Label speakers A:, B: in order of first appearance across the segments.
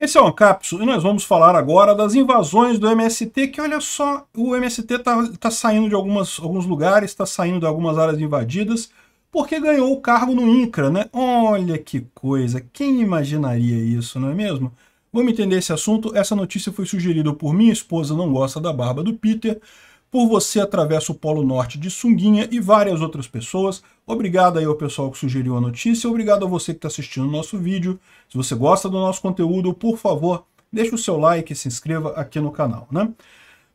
A: Esse é o Ancapsu e nós vamos falar agora das invasões do MST, que olha só, o MST está tá saindo de algumas, alguns lugares, está saindo de algumas áreas invadidas, porque ganhou o cargo no INCRA, né? Olha que coisa, quem imaginaria isso, não é mesmo? Vamos entender esse assunto, essa notícia foi sugerida por minha esposa, não gosta da barba do Peter, por você atravessa o Polo Norte de sunguinha e várias outras pessoas. Obrigado aí ao pessoal que sugeriu a notícia. Obrigado a você que está assistindo o nosso vídeo. Se você gosta do nosso conteúdo, por favor, deixe o seu like e se inscreva aqui no canal, né?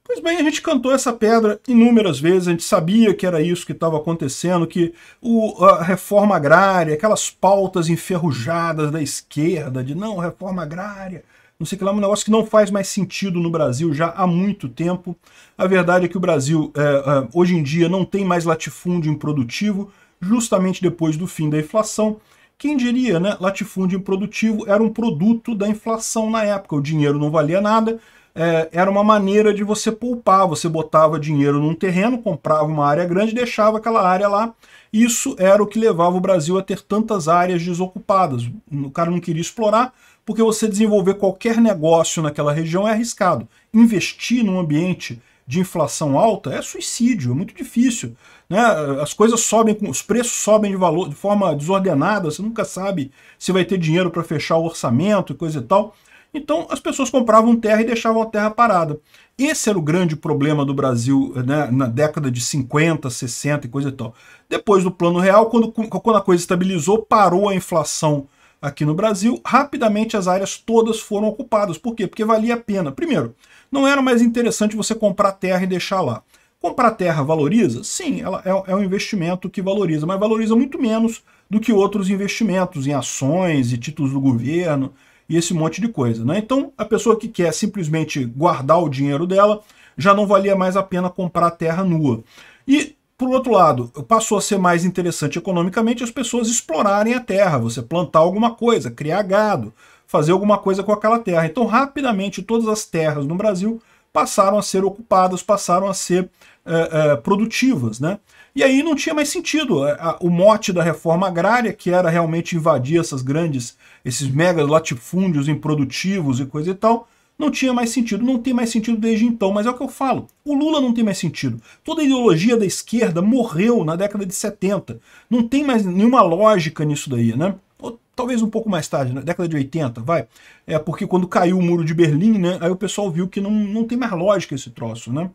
A: Pois bem, a gente cantou essa pedra inúmeras vezes, a gente sabia que era isso que estava acontecendo, que o, a reforma agrária, aquelas pautas enferrujadas da esquerda de não, reforma agrária, não sei o que lá, um negócio que não faz mais sentido no Brasil já há muito tempo. A verdade é que o Brasil, é, é, hoje em dia, não tem mais latifúndio improdutivo, justamente depois do fim da inflação. Quem diria, né? Latifúndio improdutivo era um produto da inflação na época. O dinheiro não valia nada, é, era uma maneira de você poupar. Você botava dinheiro num terreno, comprava uma área grande, deixava aquela área lá. Isso era o que levava o Brasil a ter tantas áreas desocupadas. O cara não queria explorar, porque você desenvolver qualquer negócio naquela região é arriscado. Investir num ambiente de inflação alta é suicídio, é muito difícil. Né? As coisas sobem, os preços sobem de valor de forma desordenada, você nunca sabe se vai ter dinheiro para fechar o orçamento e coisa e tal. Então as pessoas compravam terra e deixavam a terra parada. Esse era o grande problema do Brasil né, na década de 50, 60 e coisa e tal. Depois do Plano Real, quando, quando a coisa estabilizou, parou a inflação aqui no Brasil, rapidamente as áreas todas foram ocupadas. Por quê? Porque valia a pena. Primeiro, não era mais interessante você comprar terra e deixar lá. Comprar terra valoriza? Sim, ela é, é um investimento que valoriza, mas valoriza muito menos do que outros investimentos em ações e títulos do governo e esse monte de coisa. Né? Então, a pessoa que quer simplesmente guardar o dinheiro dela já não valia mais a pena comprar terra nua. E por outro lado, passou a ser mais interessante economicamente as pessoas explorarem a terra, você plantar alguma coisa, criar gado, fazer alguma coisa com aquela terra. Então, rapidamente, todas as terras no Brasil passaram a ser ocupadas, passaram a ser é, é, produtivas. Né? E aí não tinha mais sentido. Eh, o mote da reforma agrária, que era realmente invadir essas grandes, esses mega latifúndios improdutivos e coisa e tal, não tinha mais sentido. Não tem mais sentido desde então, mas é o que eu falo. O Lula não tem mais sentido. Toda a ideologia da esquerda morreu na década de 70. Não tem mais nenhuma lógica nisso daí, né? Ou, talvez um pouco mais tarde, na né? década de 80, vai. É porque quando caiu o muro de Berlim, né? Aí o pessoal viu que não, não tem mais lógica esse troço, né?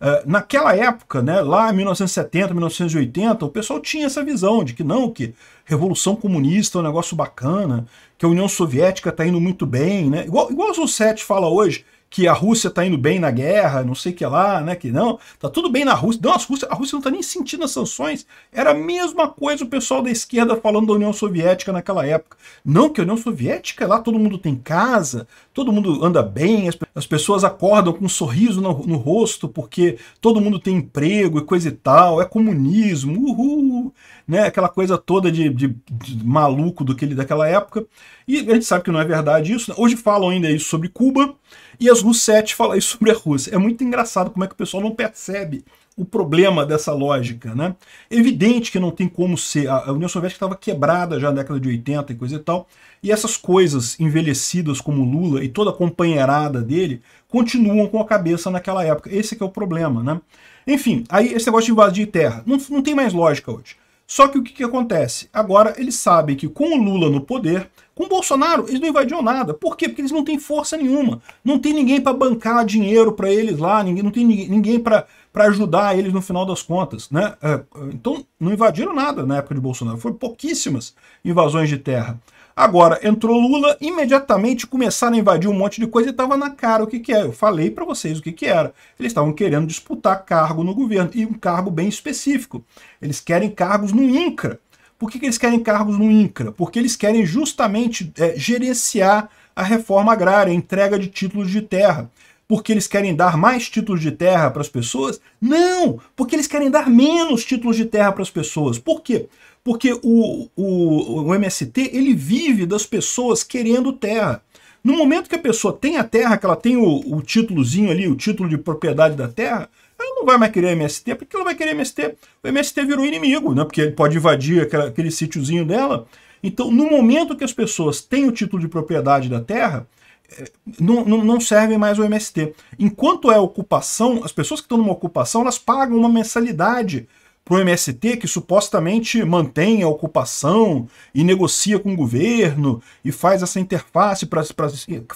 A: Eh, naquela época, né, lá em 1970, 1980, o pessoal tinha essa visão de que não, que Revolução Comunista é um negócio bacana, que a União Soviética está indo muito bem, né? Igual, igual o Zussete fala hoje, que a Rússia está indo bem na guerra, não sei o que lá, né? Que não, tá tudo bem na Rússia. Não, a Rússia, a Rússia não está nem sentindo as sanções. Era a mesma coisa o pessoal da esquerda falando da União Soviética naquela época. Não, que a União Soviética lá todo mundo tem casa, todo mundo anda bem, as, as pessoas acordam com um sorriso no, no, rosto porque todo mundo tem emprego e coisa e tal, é comunismo, uhul, né? Aquela coisa toda de, de, de maluco do que, daquela época. E a gente sabe que não é verdade isso. Né. Hoje falam ainda isso sobre Cuba. E as Lu7 fala isso sobre a Rússia. É muito engraçado como é que o pessoal não percebe o problema dessa lógica, né? Evidente que não tem como ser. A União Soviética estava quebrada já na década de 80 e coisa e tal. E essas coisas envelhecidas como Lula e toda a companheirada dele continuam com a cabeça naquela época. Esse é que é o problema, né? Enfim, aí esse negócio de invadir terra. Não, não tem mais lógica hoje. Só que o que, que acontece? Agora eles sabem que com o Lula no poder, com o Bolsonaro eles não invadiam nada. Por quê? Porque eles não têm força nenhuma. Não tem ninguém para bancar dinheiro para eles lá, ninguém, não tem ninguém para ajudar eles no final das contas. Né? É, então não invadiram nada na época de Bolsonaro. Foram pouquíssimas invasões de terra. Agora, entrou Lula, imediatamente começaram a invadir um monte de coisa e estava na cara o que, que é. Eu falei para vocês o que, que era. Eles estavam querendo disputar cargo no governo, e um cargo bem específico. Eles querem cargos no INCRA. Por que, que eles querem cargos no INCRA? Porque eles querem justamente é, gerenciar a reforma agrária, a entrega de títulos de terra. Porque eles querem dar mais títulos de terra para as pessoas? Não! Porque eles querem dar menos títulos de terra para as pessoas. Por quê? Porque o, o, o MST ele vive das pessoas querendo terra. No momento que a pessoa tem a terra, que ela tem o, o títulozinho ali, o título de propriedade da terra, ela não vai mais querer MST, porque ela vai querer MST. O MST virou inimigo, né? Porque ele pode invadir aquela, aquele sítiozinho dela. Então, no momento que as pessoas têm o título de propriedade da terra, é, não, não, não servem mais o MST. Enquanto é ocupação, as pessoas que estão numa ocupação, elas pagam uma mensalidade para o MST, que supostamente mantém a ocupação e negocia com o governo e faz essa interface para as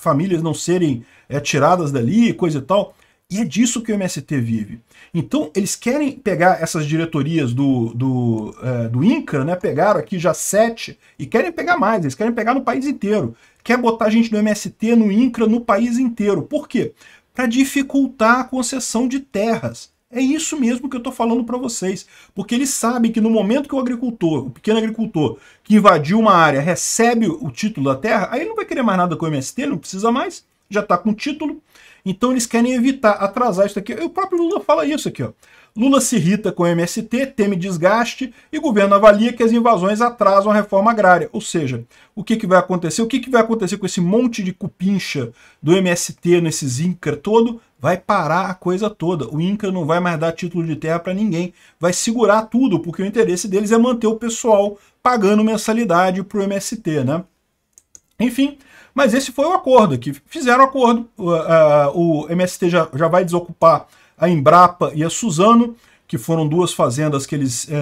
A: famílias não serem é, tiradas dali, coisa e tal. E é disso que o MST vive. Então, eles querem pegar essas diretorias do, do, é, do INCRA, né? pegaram aqui já sete, e querem pegar mais, eles querem pegar no país inteiro. Quer botar gente no MST, no INCRA, no país inteiro. Por quê? Para dificultar a concessão de terras é isso mesmo que eu estou falando para vocês, porque eles sabem que no momento que o agricultor, o pequeno agricultor que invadiu uma área, recebe o título da terra, aí ele não vai querer mais nada com o MST, não precisa mais, já está com o título. Então eles querem evitar atrasar isso aqui. O próprio Lula fala isso aqui, ó. Lula se irrita com o MST, teme desgaste e governo avalia que as invasões atrasam a reforma agrária. Ou seja, o que, que vai acontecer? O que, que vai acontecer com esse monte de cupincha do MST nesse zincra todo? vai parar a coisa toda. O Inca não vai mais dar título de terra para ninguém, vai segurar tudo, porque o interesse deles é manter o pessoal pagando mensalidade para o MST, né? Enfim, mas esse foi o acordo, que fizeram o acordo, o, o MST já, já vai desocupar a Embrapa e a Suzano, que foram duas fazendas que eles é,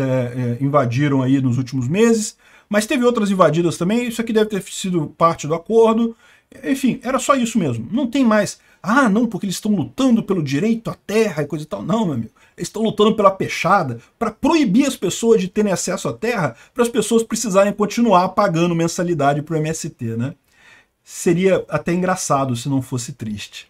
A: é, invadiram aí nos últimos meses, mas teve outras invadidas também, isso aqui deve ter sido parte do acordo, enfim, era só isso mesmo, não tem mais ah, não, porque eles estão lutando pelo direito à terra e coisa e tal. Não, meu amigo. Eles estão lutando pela peixada para proibir as pessoas de terem acesso à terra para as pessoas precisarem continuar pagando mensalidade para o MST, né? Seria até engraçado se não fosse triste.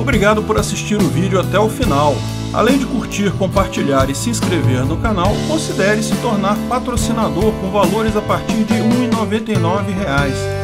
A: Obrigado por assistir o vídeo até o final. Além de curtir, compartilhar e se inscrever no canal, considere se tornar patrocinador com valores a partir de R$ 1,99